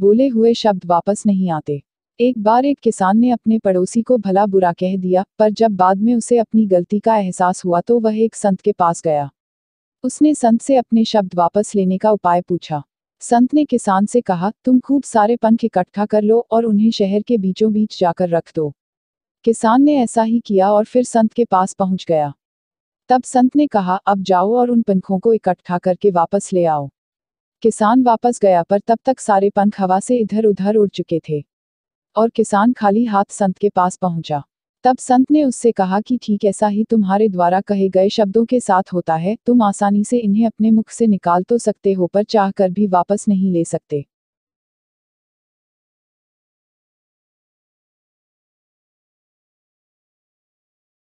बोले हुए शब्द वापस नहीं आते एक बार एक किसान ने अपने पड़ोसी को भला बुरा कह दिया पर जब बाद में उसे अपनी गलती का एहसास हुआ तो वह एक संत के पास गया उसने संत से अपने शब्द वापस लेने का उपाय पूछा संत ने किसान से कहा तुम खूब सारे पंख इकट्ठा कर लो और उन्हें शहर के बीचों बीच जाकर रख दो किसान ने ऐसा ही किया और फिर संत के पास पहुंच गया तब संत ने कहा अब जाओ और उन पंखों को इकट्ठा करके वापस ले आओ किसान वापस गया पर तब तक सारे पंख हवा से इधर उधर उड़ चुके थे और किसान खाली हाथ संत के पास पहुंचा तब संत ने उससे कहा कि ठीक ऐसा ही तुम्हारे द्वारा कहे गए शब्दों के साथ होता है तुम आसानी से इन्हें अपने मुख से निकाल तो सकते हो पर चाह कर भी वापस नहीं ले सकते